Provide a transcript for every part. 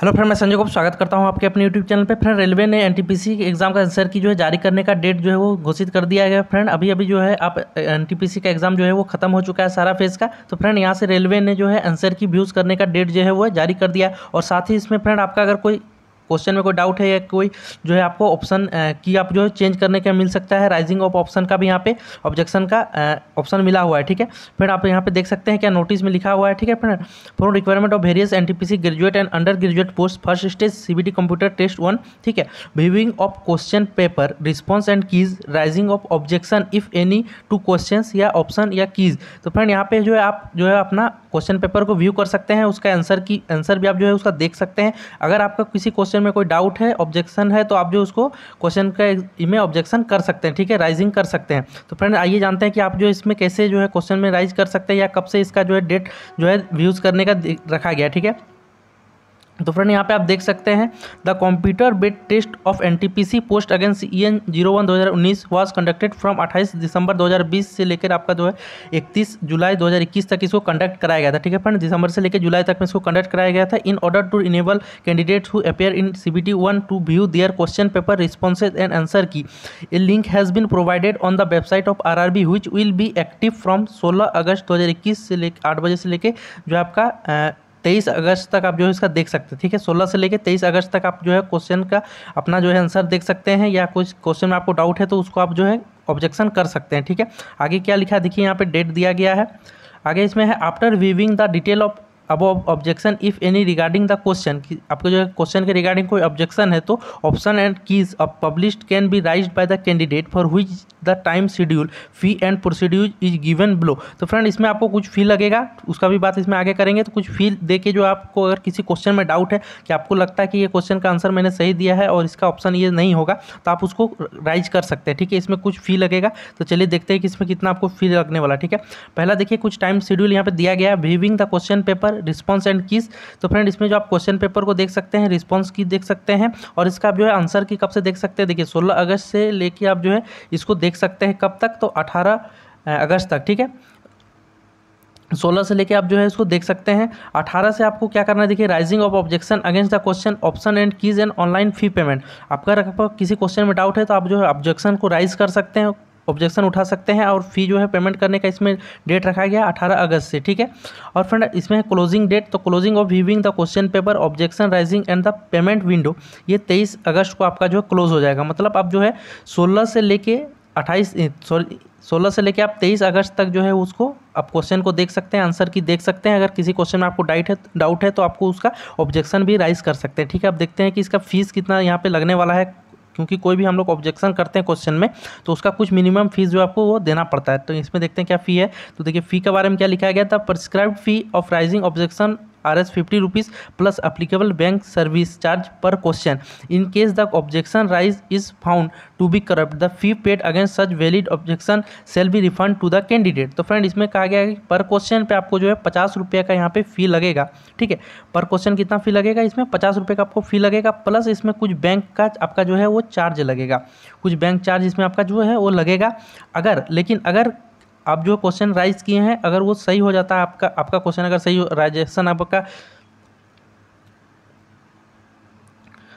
hello friend मैं संजय को स्वागत करता हूं आपके अपने यूट्यूब चैनल पे फ्रेंड रेलवे ने एनटीपीसी एग्ज़ाम का आंसर की जो है जारी करने का डेट जो है वो घोषित कर दिया गया फ्रेंड अभी अभी जो है आप एनटीपीसी का एग्ज़ाम जो है वो खत्म हो चुका है सारा फेज का तो फ्रेंड यहां से रेलवे ने जो है आंसर की व्यूज़ करने का डेट जो है वो जारी कर दिया और साथ ही इसमें फ्रेंड आपका अगर कोई क्वेश्चन में कोई डाउट है या कोई जो है आपको ऑप्शन की आप जो है चेंज करने का मिल सकता है राइजिंग ऑफ ऑप्शन का भी यहाँ पे ऑब्जेक्शन का ऑप्शन मिला हुआ है ठीक है फिर आप यहाँ पे देख सकते हैं क्या नोटिस में लिखा हुआ है ठीक है friend for requirement of various an graduate and undergraduate post first stage C computer test one ठीक है viewing of question paper response and keys raising of objection if any to question या option या keys तो friend यहाँ पे जो है आप जो है अपना क्वेश्चन पेपर को व्यू कर सकते हैं उसका आंसर की आंसर भी आप जो है उसका देख सकते हैं अगर आपका किसी क्वेश्चन क्वेश्चन में कोई डाउट है ऑब्जेक्शन है तो आप जो उसको क्वेश्चन का में ऑब्जेक्शन कर सकते हैं ठीक है राइजिंग कर सकते हैं तो फ्रेंड आइए जानते हैं कि आप जो इसमें कैसे जो है क्वेश्चन में राइज कर सकते हैं या कब से इसका जो है डेट जो है व्यूज़ करने का रखा गया ठीक है तो फ्रेंड यहाँ पे आप देख सकते हैं the computer based test of NTPC post against E e N zero one दो हज़ार उन्नीस वॉज कंडक्टेड फ्रॉम अट्ठाईस दिसंबर दो हज़ार बीस से लेकर आपका जो है इकतीस जुलाई दो हज़ार इक्कीस तक इसको कंडक्ट कराया गया था ठीक है फ्रेंड दिसंबर से लेकर जुलाई तक में इसको कंडक्ट कराया गया था in order to enable candidates who appear in C B T one to view their question paper responses and answer key a link has been provided on the website of R R B which will be active from सोलह अगस्त दो हज़ार इक्कीस से लेकर आठ बजे से लेकर जो आपका तेईस अगस्त तक आप जो है इसका देख सकते हैं ठीक है सोलह से लेकर तेईस अगस्त तक आप जो है क्वेश्चन का अपना जो है आंसर देख सकते हैं या कुछ क्वेश्चन में आपको डाउट है तो उसको आप जो है ऑब्जेक्शन कर सकते हैं ठीक है आगे क्या लिखा देखिए यहाँ पर डेट दिया गया है आगे इसमें है after viewing the detail of अब objection if any regarding the question कि आपके जो क्वेश्चन के रिगार्डिंग कोई ऑब्जेक्शन है तो ऑप्शन एंड कीज अब published can be raise by the candidate for which the time schedule fee and procedures is given below तो फ्रेंड इसमें आपको कुछ फी लगेगा उसका भी बात इसमें आगे करेंगे तो कुछ फी दे के जो आपको अगर किसी क्वेश्चन में डाउट है कि आपको लगता है कि ये क्वेश्चन का आंसर मैंने सही दिया है और इसका ऑप्शन ये नहीं होगा तो आप उसको राइज कर सकते हैं ठीक है इसमें कुछ फी लगेगा तो चलिए देखते हैं कि इसमें कितना आपको फी लगने वाला ठीक है पहला देखिए कुछ टाइम शेड्यूल यहाँ पर दिया गया है the question paper response and keys तो फ्रेंड इसमें जो आप क्वेश्चन पेपर को देख सकते हैं रिस्पॉन्स की देख सकते हैं और इसका आप जो है आंसर की कब से देख सकते हैं देखिए सोलह अगस्त से लेके आप जो है इसको देख सकते हैं कब तक तो अठारह अगस्त तक ठीक है 16 से लेके आप जो है इसको देख सकते हैं 18 से आपको क्या करना है देखिए raising of objection against the question option and keys and online fee payment आपका किसी क्वेश्चन में डाउट है तो आप जो है ऑब्जेक्शन को राइज कर सकते हैं ऑब्जेक्शन उठा सकते हैं और फी जो है पेमेंट करने का इसमें डेट रखा गया अठारह अगस्त से ठीक है और फ्रेंड इसमें है क्लोजिंग डेट तो closing of viewing the question paper objection raising and the payment window ये तेईस अगस्त को आपका जो है क्लोज हो जाएगा मतलब आप जो है सोलह से लेके अट्ठाईस सॉरी सोलह से लेके आप तेईस अगस्त तक जो है उसको आप क्वेश्चन को देख सकते हैं आंसर की देख सकते हैं अगर किसी क्वेश्चन में आपको डाइट है डाउट है तो आपको उसका ऑब्जेक्शन भी राइज कर सकते हैं ठीक है आप देखते हैं कि इसका फीस कितना यहाँ पे लगने वाला है क्योंकि कोई भी हम लोग ऑब्जेक्शन करते हैं क्वेश्चन में तो उसका कुछ मिनिमम फीस जो आपको वो देना पड़ता है तो इसमें देखते हैं क्या फ़ी है तो देखिए फ़ी के बारे में क्या लिखा गया था prescribed fee of raising objection R S fifty rupees plus applicable bank service charge पर question in case the objection raise is found to be correct the fee paid against such valid objection shall be refund to the candidate तो friend इसमें कहा गया है कि पर question पे आपको जो है पचास रुपये का यहाँ पे फी लगेगा ठीक है पर क्वेश्चन कितना फी लगेगा इसमें पचास रुपये का आपको फी लगेगा प्लस इसमें कुछ बैंक का आपका जो है वो चार्ज लगेगा कुछ बैंक चार्ज इसमें आपका जो है वो लगेगा अगर लेकिन अगर आप जो क्वेश्चन राइज किए हैं अगर वो सही हो जाता है आपका आपका क्वेश्चन अगर सही हो राइजेशन आपका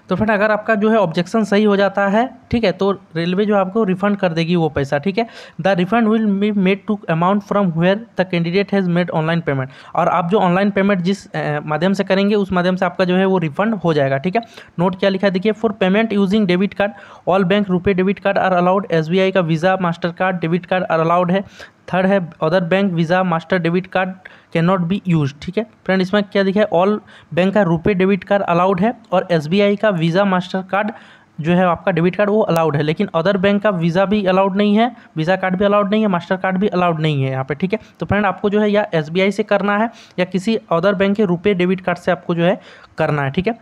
तो फ्रेंड अगर आपका जो है ऑब्जेक्शन सही हो जाता है ठीक है तो रेलवे जो आपको रिफंड कर देगी वो पैसा ठीक है the refund will be made to amount from where the candidate has made online payment और आप जो ऑनलाइन पेमेंट जिस माध्यम से करेंगे उस माध्यम से आपका जो है वो रिफंड हो जाएगा ठीक है नोट क्या लिखा देखिए for payment using debit card all bank RuPay debit card are allowed एस का Visa Master card debit card are allowed है थर्ड है other bank Visa Master debit card can not be use ठीक है friend इसमें क्या दिखा है ऑल बैंक का रुपये डेबिट कार्ड अलाउड है और एस का वीज़ा मास्टर कार्ड जो है आपका डेबिट कार्ड वो अलाउड है लेकिन अदर बैंक का वीज़ा भी अलाउड नहीं है वीज़ा कार्ड भी अलाउड नहीं है मास्टर कार्ड भी अलाउड नहीं है यहाँ पे ठीक है तो फ्रेंड आपको जो है या एस से करना है या किसी अदर बैंक के रुपये डेबिट कार्ड से आपको जो है करना है ठीक है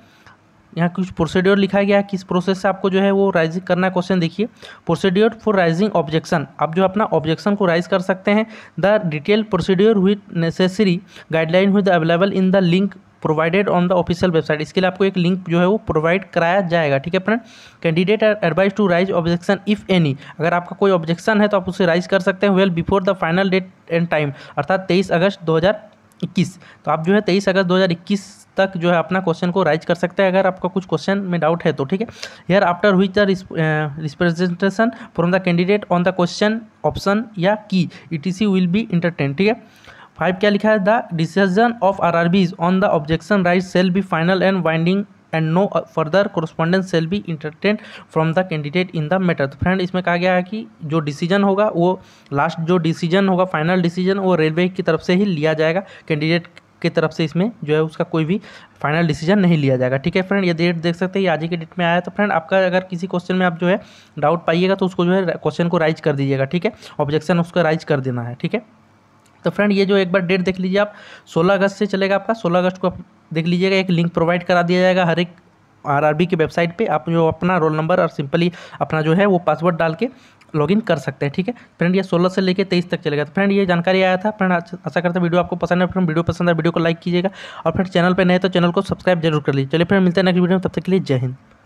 यहाँ कुछ प्रोसीड्योर लिखा गया है किस प्रोसेस से आपको जो है वो राइज करना है क्वेश्चन देखिए प्रोसीड्योर फॉर राइजिंग ऑब्जेक्शन आप जो अपना ऑब्जेक्शन को राइज कर सकते हैं the detail procedure with necessary guideline with available in the link provided on the official website इसके लिए आपको एक लिंक जो है वो प्रोवाइड कराया जाएगा ठीक है friend candidate are advise to raise objection if any अगर आपका कोई ऑब्जेक्शन है तो आप उसे राइज कर सकते हैं well before the final date and time अर्थात तेईस अगस्त दो हज़ार इक्कीस तो आप जो है तेईस अगस्त 2021 तक जो है अपना क्वेश्चन को राइज कर सकते हैं अगर आपका कुछ क्वेश्चन में डाउट है तो ठीक है हेयर आफ्टर हुई the representation from the candidate on the question option या की ई विल बी इंटरटेन ठीक है फाइव क्या लिखा है the decision of R R B's on the objection right shall be final and binding and no further correspondence shall be entertain from the candidate in the matter तो friend इसमें कहा गया है कि जो डिसीजन होगा वो लास्ट जो डिसीजन होगा फाइनल डिसीजन वो रेलवे की तरफ से ही लिया जाएगा कैंडिडेट की तरफ से इसमें जो है उसका कोई भी फाइनल डिसीजन नहीं लिया जाएगा ठीक है फ्रेंड ये डेट देख सकते हैं आज ही के डेट में आया तो फ्रेंड आपका अगर किसी क्वेश्चन में आप जो है डाउट पाइएगा तो उसको जो है क्वेश्चन को राइज कर दीजिएगा ठीक है ऑब्जेक्शन उसका राइज कर देना है ठीक है तो फ्रेंड ये जो एक बार डेट देख लीजिए आप 16 अगस्त से चलेगा आपका 16 अगस्त को आप देख लीजिएगा एक लिंक प्रोवाइड करा दिया जाएगा हर एक आरआरबी की वेबसाइट पे आप जो अपना रोल नंबर और सिंपली अपना जो है वो पासवर्ड डाल के लॉगिन कर सकते हैं ठीक है फ्रेंड ये 16 से लेकर 23 तक चलेगा तो फ्रेंड ये जानकारी आया था फ्रेंड आशा करते हैं वीडियो आपको पसंद है फ्रेंड वीडियो पसंद है वीडियो को लाइक कीजिएगा और फ्रेंड चैनल पर नए तो चैनल को सब्सक्राइब जरूर कर लीजिए चलिए फ्रेंड मिलते हैं नेक्स्ट वीडियो में तब तक के लिए जय हिंद